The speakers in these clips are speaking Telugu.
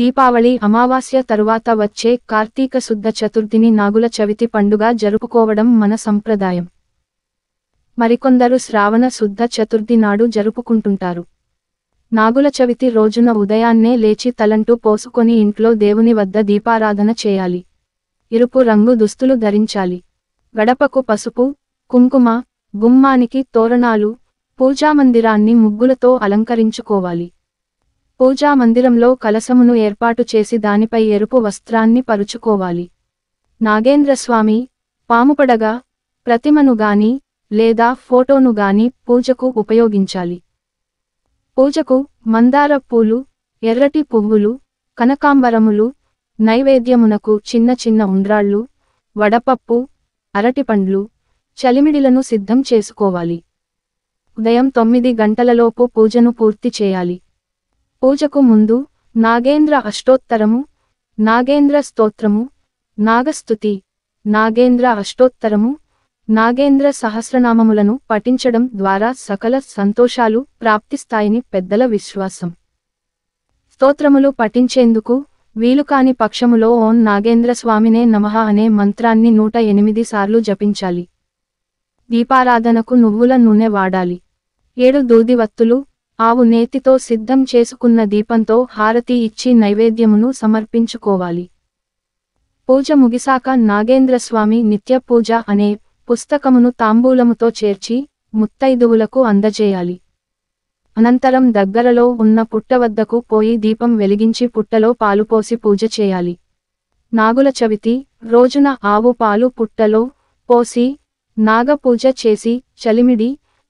దీపావళి అమావాస్య తరువాత వచ్చే కార్తీక శుద్ధ చతుర్థిని నాగుల చవితి పండుగ జరుపుకోవడం మన సంప్రదాయం మరికొందరు శ్రావణ శుద్ధ చతుర్థి నాడు జరుపుకుంటుంటారు నాగుల చవితి రోజున ఉదయాన్నే లేచి తలంటూ పోసుకొని ఇంట్లో దేవుని వద్ద దీపారాధన చేయాలి ఇరుపు రంగు దుస్తులు ధరించాలి గడపకు పసుపు కుంకుమ గుమ్మానికి తోరణాలు పూజామందిరాన్ని ముగ్గులతో అలంకరించుకోవాలి పూజా మందిరంలో కలసమును ఏర్పాటు చేసి దానిపై ఎరుపు వస్త్రాన్ని పరుచుకోవాలి నాగేంద్రస్వామి పాముపడగా ప్రతిమను గాని లేదా ఫోటోను గాని పూజకు ఉపయోగించాలి పూజకు మందార పూలు ఎర్రటి పువ్వులు కనకాంబరములు నైవేద్యమునకు చిన్న చిన్న ఉండ్రాళ్ళు వడపప్పు అరటిపండ్లు చలిమిడిలను సిద్ధం చేసుకోవాలి ఉదయం తొమ్మిది గంటలలోపు పూజను పూర్తి చేయాలి పూజకు ముందు నాగేంద్ర అష్టోత్తరము నాగేంద్ర స్తోత్రము నాగస్తుతి నాగేంద్ర అష్టోత్తరము నాగేంద్ర సహస్రనామములను పఠించడం ద్వారా సకల సంతోషాలు ప్రాప్తిస్తాయని పెద్దల విశ్వాసం స్తోత్రములు పఠించేందుకు వీలుకాని పక్షములో ఓం నాగేంద్ర స్వామినే నమః అనే మంత్రాన్ని నూట ఎనిమిది సార్లు జపించాలి దీపారాధనకు నువ్వుల నూనె వాడాలి ఏడు దూదివత్తులు ఆవు నేతితో సిద్ధం చేసుకున్న దీపంతో హారతి ఇచ్చి నైవేద్యమును సమర్పించుకోవాలి పూజ ముగిసాక నాగేంద్రస్వామి నిత్య పూజ అనే పుస్తకమును తాంబూలముతో చేర్చి ముత్తైదువులకు అందజేయాలి అనంతరం దగ్గరలో ఉన్న పుట్ట వద్దకు పోయి దీపం వెలిగించి పుట్టలో పాలుపోసి పూజ చేయాలి నాగుల చవితి రోజున ఆవు పాలు పుట్టలో పోసి నాగపూజ చేసి చలిమిడి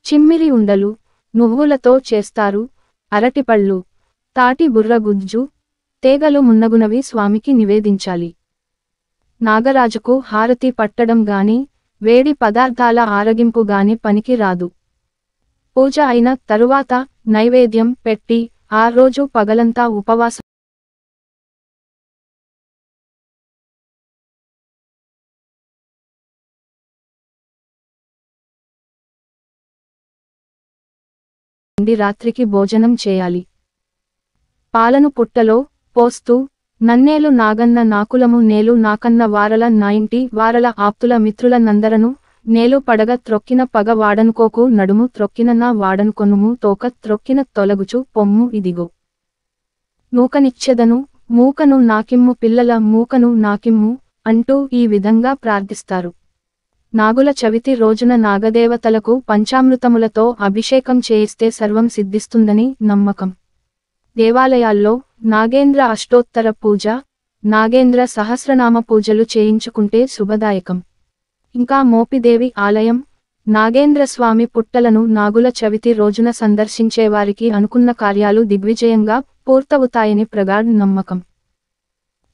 చిమ్మిరి ఉండలు నువ్వులతో చేస్తారు అరటిపళ్ళు తాటి బుర్రగుజ్జు తేగలు మున్నగునవి స్వామికి నివేదించాలి నాగరాజుకు హారతి పట్టడం గాని వేడి పదార్థాల ఆరగింపు గాని పనికి రాదు పూజ అయిన తరువాత నైవేద్యం పెట్టి ఆ రోజు పగలంతా ఉపవాసం నుండి రాత్రికి భోజనం చేయాలి పాలను పుట్టలో పోస్తూ నన్నేలు నాగన్న నాకులము నేలు నాకన్న వారల నాయింటి వారల ఆప్తుల మిత్రుల నందరను నేలు పడగ త్రొక్కిన పగ వాడనుకోకు నడుము త్రొక్కిన నా వాడనుకొనుము తోక త్రొక్కిన తొలగుచు పొమ్ము ఇదిగో మూకనిచ్చెదను మూకను నాకిమ్ము పిల్లల మూకను నాకిమ్ము అంటూ ఈ విధంగా ప్రార్థిస్తారు నాగుల చవితి రోజున నాగదేవతలకు పంచామృతములతో అభిషేకం చేయిస్తే సర్వం సిద్ధిస్తుందని నమ్మకం దేవాలయాల్లో నాగేంద్ర అష్టోత్తర పూజ నాగేంద్ర సహస్రనామ పూజలు చేయించుకుంటే శుభదాయకం ఇంకా మోపిదేవి ఆలయం నాగేంద్ర స్వామి పుట్టలను నాగుల చవితి రోజున సందర్శించే వారికి అనుకున్న కార్యాలు దిగ్విజయంగా పూర్తవుతాయని ప్రగాఢ నమ్మకం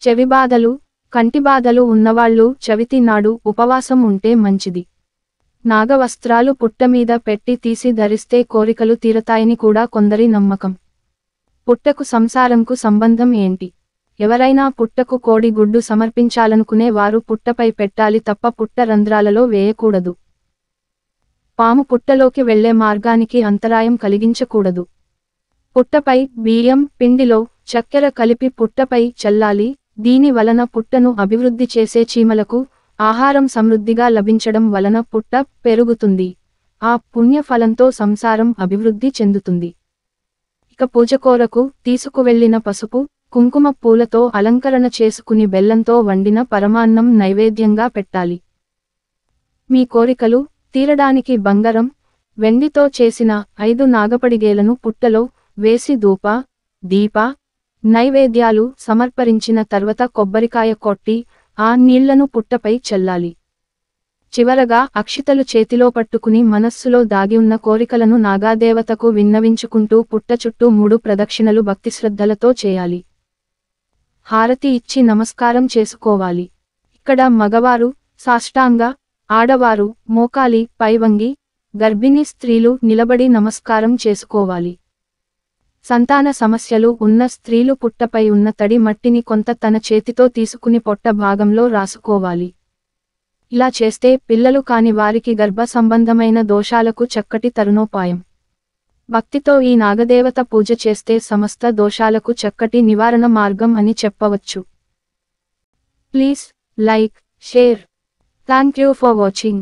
చెవిబాధలు కంటిబాధలు ఉన్నవాళ్ళు చవితి నాడు ఉపవాసం ఉంటే మంచిది నాగవస్త్రాలు పుట్టమీద పెట్టి తీసి ధరిస్తే కోరికలు తీరతాయని కూడా కొందరి నమ్మకం పుట్టకు సంసారంకు సంబంధం ఏంటి ఎవరైనా పుట్టకు కోడి గుడ్డు సమర్పించాలనుకునే వారు పుట్టపై పెట్టాలి తప్ప పుట్ట రంధ్రాలలో వేయకూడదు పాము పుట్టలోకి వెళ్లే మార్గానికి అంతరాయం కలిగించకూడదు పుట్టపై బియ్యం పిండిలో చక్కెర కలిపి పుట్టపై చల్లాలి దీని వలన పుట్టను అభివృద్ధి చేసే చీమలకు ఆహారం సమృద్ధిగా లభించడం వలన పుట్ట పెరుగుతుంది ఆ పుణ్యఫలంతో సంసారం అభివృద్ధి చెందుతుంది ఇక పూజకోరకు తీసుకువెళ్లిన పసుపు కుంకుమ పూలతో అలంకరణ చేసుకుని బెల్లంతో వండిన పరమాన్నం నైవేద్యంగా పెట్టాలి మీ కోరికలు తీరడానికి బంగారం వెండితో చేసిన ఐదు నాగపడిగేలను పుట్టలో వేసి దూప దీప నైవేద్యాలు సమర్పరించిన తర్వాత కొబ్బరికాయ కొట్టి ఆ నీళ్లను పుట్టపై చల్లాలి చివరగా అక్షితలు చేతిలో పట్టుకుని మనస్సులో దాగి ఉన్న కోరికలను నాగాదేవతకు విన్నవించుకుంటూ పుట్ట చుట్టూ మూడు ప్రదక్షిణలు భక్తిశ్రద్ధలతో చేయాలి హారతి ఇచ్చి నమస్కారం చేసుకోవాలి ఇక్కడ మగవారు సాష్టాంగ ఆడవారు మోకాలి పైవంగి గర్భిణీ స్త్రీలు నిలబడి నమస్కారం చేసుకోవాలి సంతాన సమస్యలు ఉన్న స్త్రీలు పుట్టపై ఉన్న తడి మట్టిని కొంత తన చేతితో తీసుకుని పొట్ట భాగంలో రాసుకోవాలి ఇలా చేస్తే పిల్లలు కాని వారికి గర్భ సంబంధమైన దోషాలకు చక్కటి తరుణోపాయం భక్తితో ఈ నాగదేవత పూజ చేస్తే సమస్త దోషాలకు చక్కటి నివారణ మార్గం అని చెప్పవచ్చు please like share thank you for watching